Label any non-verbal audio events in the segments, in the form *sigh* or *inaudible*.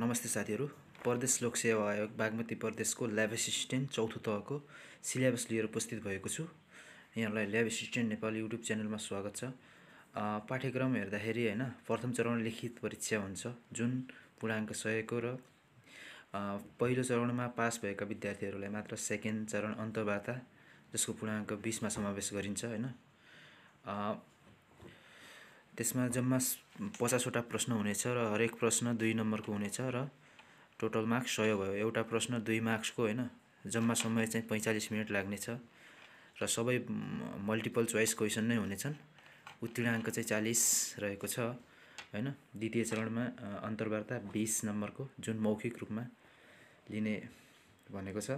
नमस्ते साथीहरू प्रदेश लोकसेवा आयोग बागमती प्रदेशको ल्याब एसिस्टेन्ट चौथो तहको सिलेबस लिएर उपस्थित भएको छु यहाँलाई ल्याब एसिस्टेन्ट नेपाली युट्युब च्यानलमा स्वागत छ पाठ्यक्रम हेर्दाखेरि होइन प्रथम चरण लिखित परीक्षा हुन्छ जुन पूर्णाङ्क सयको र पहिलो चरणमा पास भएका विद्यार्थीहरूलाई मात्र सेकेन्ड चरण अन्तर्वार्ता जसको पूर्णाङ्क बिसमा समावेश गरिन्छ होइन त्यसमा जम्मा पचासवटा प्रश्न हुनेछ र हरेक प्रश्न दुई नम्बरको हुनेछ र टोटल मार्क्स सय भयो एउटा प्रश्न दुई मार्क्सको होइन जम्मा समय चाहिँ पैँचालिस मिनट लाग्नेछ र सबै मल्टिपल चोइस क्वेसन नै हुनेछन् उत्तीर्णाङ्क चाहिँ चालिस रहेको छ होइन द्वितीय चरणमा अन्तर्वार्ता बिस नम्बरको जुन मौखिक रूपमा लिने भनेको छ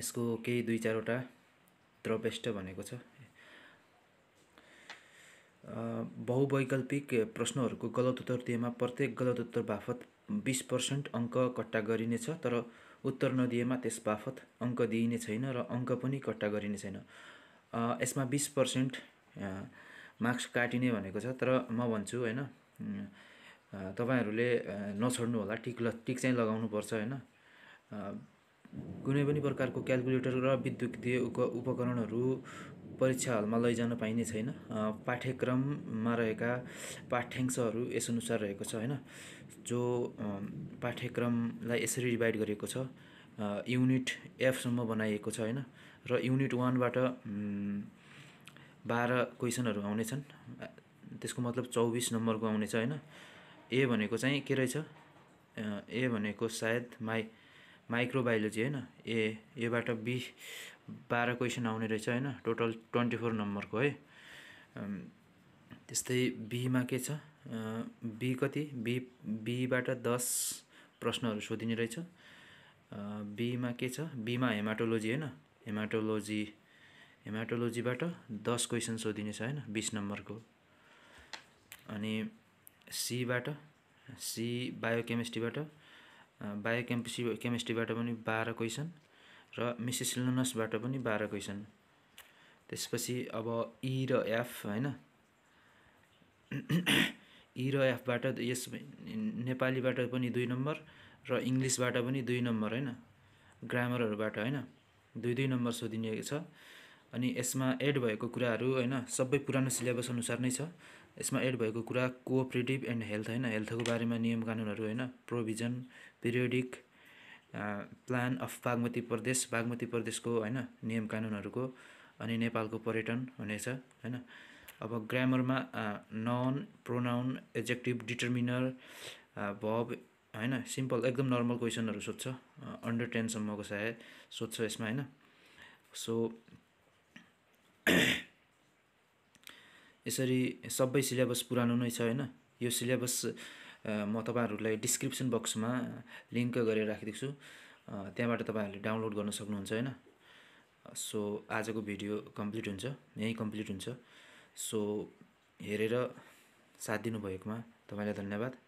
यसको केही दुई चारवटा द्रव्यष्ट भनेको छ बहुवैकल्पिक प्रश्नहरूको गलत उत्तर दिएमा प्रत्येक गलत उत्तर बापत बिस पर्सेन्ट अङ्क कट्टा गरिनेछ तर उत्तर नदिएमा त्यस बापत अङ्क दिइने छैन र अङ्क पनि कट्टा गरिने छैन यसमा बिस पर्सेन्ट मार्क्स काटिने भनेको छ तर म भन्छु होइन तपाईँहरूले नछोड्नु होला टिक ल टिक चाहिँ लगाउनुपर्छ होइन कुनै पनि प्रकारको क्यालकुलेटर र विद्युतीय उप उपकरणहरू परीक्षा हलमा लैजान पाइने छैन पाठ्यक्रममा रहेका पाठ्याङ्शहरू यसअनुसार रहेको छ होइन जो पाठ्यक्रमलाई यसरी डिभाइड गरिएको छ युनिट एफसम्म बनाइएको छ होइन र युनिट वानबाट बाह्र क्वेसनहरू आउनेछन् त्यसको मतलब चौबिस नम्बरको आउनेछ होइन ए भनेको चाहिँ के रहेछ ए भनेको सायद माई माइक्रोबायोलोजी होइन ए एबाट बी बाह्र क्वेसन आउने रहेछ होइन टोटल ट्वेन्टी फोर नम्बरको है त्यस्तै बीमा के छ बी कति बी बीबाट दस प्रश्नहरू सोधिने रहेछ बीमा के छ बीमा हेमाटोलोजी होइन हेमाटोलोजी हेमाटोलोजीबाट दस क्वेसन सोधिनेछ होइन बिस नम्बरको अनि सीबाट सी बायोकेमिस्ट्रीबाट बायो केमिस्ट्री केमिस्ट्रीबाट पनि बाह्र क्वेसन र मिसेस लुनसबाट पनि बाह्र क्वेसन त्यसपछि अब ई e र एफ होइन ई *coughs* e र एफबाट यस नेपालीबाट पनि दुई नम्बर र इङ्ग्लिसबाट पनि दुई नम्बर होइन ग्रामरहरूबाट होइन दुई दुई नम्बर सोधिने छ अनि यसमा एड भएको कुराहरू होइन सबै पुरानो सिलेबस अनुसार नै छ यसमा एड भएको कुरा कोअपरेटिभ एन्ड हेल्थ होइन हेल्थको बारेमा नियम कानुनहरू होइन provision periodic plan of Bagmati Pradesh Bagmati प्रदेशको होइन नियम कानुनहरूको अनि नेपालको पर्यटन हुनेछ होइन अब ग्रामरमा noun pronoun adjective determiner verb होइन सिम्पल एकदम नर्मल क्वेसनहरू सोध्छ अन्डर टेनसम्मको सायद सोध्छ यसमा होइन सो यसरी सबै सिलेबस पुरानो नै छ होइन यो सिलेबस म तपाईँहरूलाई डिस्क्रिप्सन बक्समा लिङ्क गरेर राखिदिएको छु त्यहाँबाट तपाईँहरूले डाउनलोड गर्न सक्नुहुन्छ होइन सो आजको भिडियो कम्प्लिट हुन्छ यहीँ कम्प्लिट हुन्छ सो हेरेर साथ दिनुभएकोमा तपाईँलाई धन्यवाद